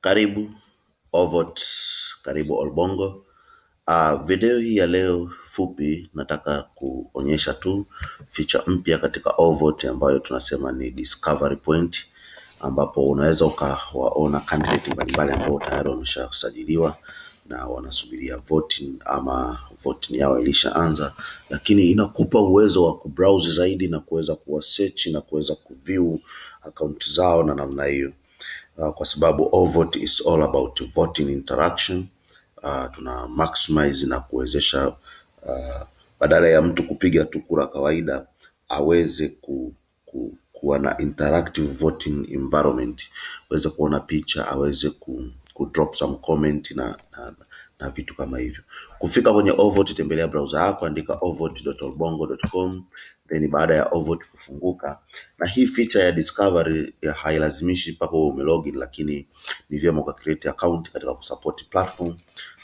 Karibu OVOT, karibu Olbongo. Uh, video hii ya leo fupi nataka kuonyesha tu ficha mpya katika OVOT ambayo tunasema ni discovery point, ambapo unaweza ukawaona candidate mbalimbali ambao tayari wameshasajiliwa na wanasubiria voting ama voting yao ilishaanza, lakini inakupa uwezo wa kubrowse zaidi na kuweza kuwasearch na kuweza kuview akaunti zao na namna hiyo uh, kwa sababu OVOT is all about voting interaction. Uh, tuna maximize na kuwezesha uh, badala ya mtu kupiga tu kura kawaida aweze ku, ku, kuwa na interactive voting environment, aweze kuona picha, aweze ku, ku drop some comment na, na, na vitu kama hivyo. Kufika kwenye Ovot, tembelea browser yako, andika ovot.bongo.com then baada ya Ovot kufunguka, na hii feature ya discovery ya hailazimishi mpaka uwe umelogin, lakini ni vyema uka create account katika kusupport platform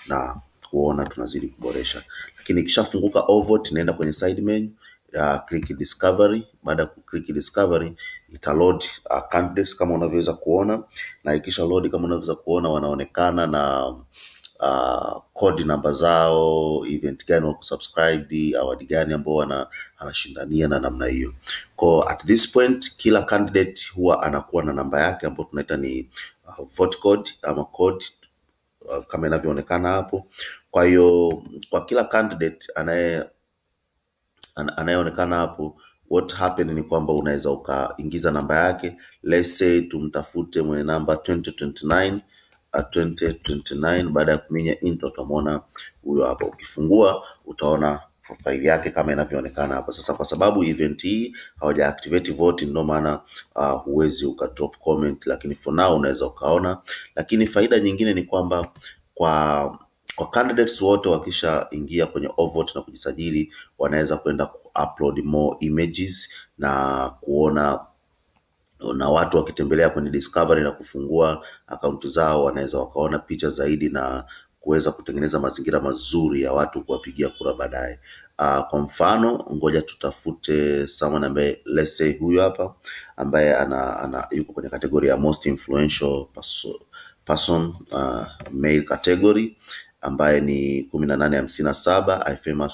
na kuona tunazidi kuboresha. Lakini ikishafunguka Ovot, naenda kwenye side menu ya click discovery. Baada ya click discovery ita load uh, candidates kama unavyoweza kuona, na ikisha load kama unavyoweza kuona wanaonekana na uh, code namba zao, event gani wako subscribed, award gani ambao wana anashindania na namna hiyo. Kwa at this point kila candidate huwa anakuwa na namba yake ambayo tunaita ni uh, vote code ama code uh, kama inavyoonekana hapo. Kwa hiyo kwa kila candidate anaye an, anayeonekana hapo what happened ni kwamba unaweza ukaingiza namba yake, let's say tumtafute mwenye namba 2029 2029 uh, baada ya kuminya intro utamwona huyo hapa ukifungua utaona profile yake kama inavyoonekana hapa sasa kwa sababu event hii hawaja activate vote, ndio maana uh, huwezi uka drop comment lakini for now unaweza ukaona lakini faida nyingine ni kwamba kwa kwa candidates wote wakishaingia kwenye ovote na kujisajili wanaweza kwenda kuupload more images na kuona na watu wakitembelea kwenye Discovery na kufungua akaunti zao wanaweza wakaona picha zaidi na kuweza kutengeneza mazingira mazuri ya watu kuwapigia kura baadaye. Uh, kwa mfano ngoja tutafute someone ambaye let's say huyu hapa ambaye ana, ana yuko kwenye kategoria ya most influential person, person uh, ah, male category ambaye ni kumi na nane na saba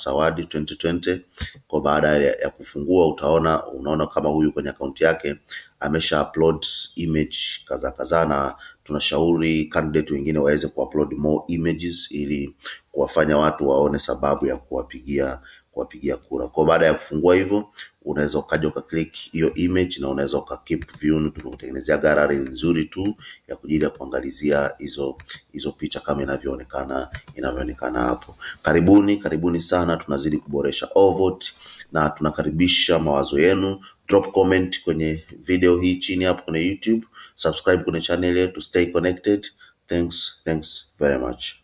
Award 2020 kwa baada ya, ya kufungua utaona unaona kama huyu kwenye akaunti yake amesha upload image kadhaa kadhaa, na tunashauri candidate wengine waweze kuupload more images ili kuwafanya watu waone sababu ya kuwapigia kuwapigia kura. Kwa baada ya kufungua hivyo, unaweza ukaja ukaklik hiyo image na unaweza ukakeep view. Tumekutengenezea gallery nzuri tu ya kujili ya kuangalizia hizo hizo picha kama inavyoonekana inavyoonekana hapo. Karibuni, karibuni sana, tunazidi kuboresha Ovot na tunakaribisha mawazo yenu. Drop comment kwenye video hii chini hapo kwenye YouTube, subscribe kwenye channel yetu, stay connected. Thanks, thanks very much.